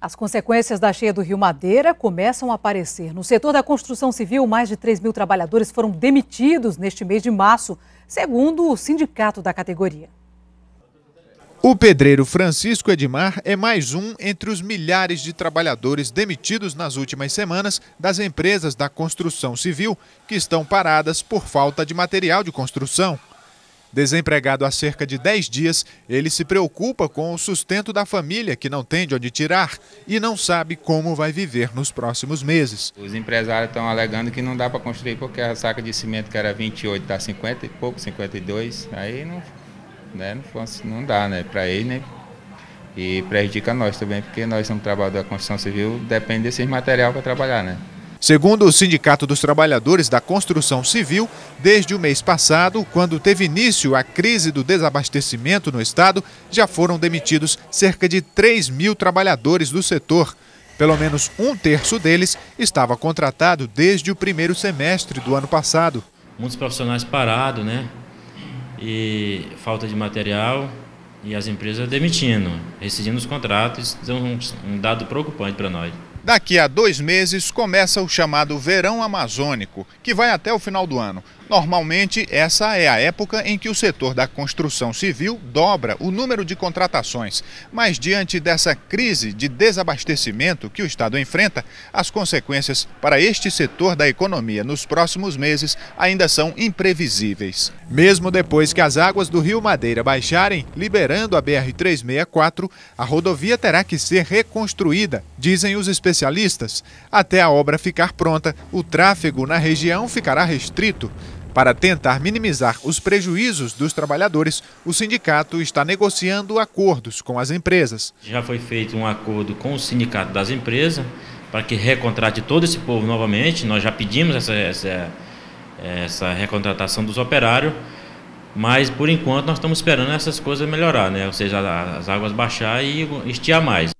As consequências da cheia do Rio Madeira começam a aparecer. No setor da construção civil, mais de 3 mil trabalhadores foram demitidos neste mês de março, segundo o sindicato da categoria. O pedreiro Francisco Edmar é mais um entre os milhares de trabalhadores demitidos nas últimas semanas das empresas da construção civil que estão paradas por falta de material de construção. Desempregado há cerca de 10 dias, ele se preocupa com o sustento da família, que não tem de onde tirar e não sabe como vai viver nos próximos meses. Os empresários estão alegando que não dá para construir porque a saca de cimento que era 28 está 50 e pouco, 52. Aí não, né, não, não dá né, para ele nem né? e prejudica nós também, porque nós, como trabalhador da construção civil, depende desses material para trabalhar, né? Segundo o Sindicato dos Trabalhadores da Construção Civil, desde o mês passado, quando teve início a crise do desabastecimento no estado, já foram demitidos cerca de 3 mil trabalhadores do setor. Pelo menos um terço deles estava contratado desde o primeiro semestre do ano passado. Muitos profissionais parados, né? E falta de material e as empresas demitindo, rescindindo os contratos, é um dado preocupante para nós. Daqui a dois meses começa o chamado verão amazônico, que vai até o final do ano. Normalmente, essa é a época em que o setor da construção civil dobra o número de contratações. Mas, diante dessa crise de desabastecimento que o Estado enfrenta, as consequências para este setor da economia nos próximos meses ainda são imprevisíveis. Mesmo depois que as águas do Rio Madeira baixarem, liberando a BR-364, a rodovia terá que ser reconstruída, dizem os especialistas. Até a obra ficar pronta, o tráfego na região ficará restrito. Para tentar minimizar os prejuízos dos trabalhadores, o sindicato está negociando acordos com as empresas. Já foi feito um acordo com o sindicato das empresas para que recontrate todo esse povo novamente. Nós já pedimos essa, essa, essa recontratação dos operários, mas por enquanto nós estamos esperando essas coisas melhorar, né? ou seja, as águas baixar e estiar mais.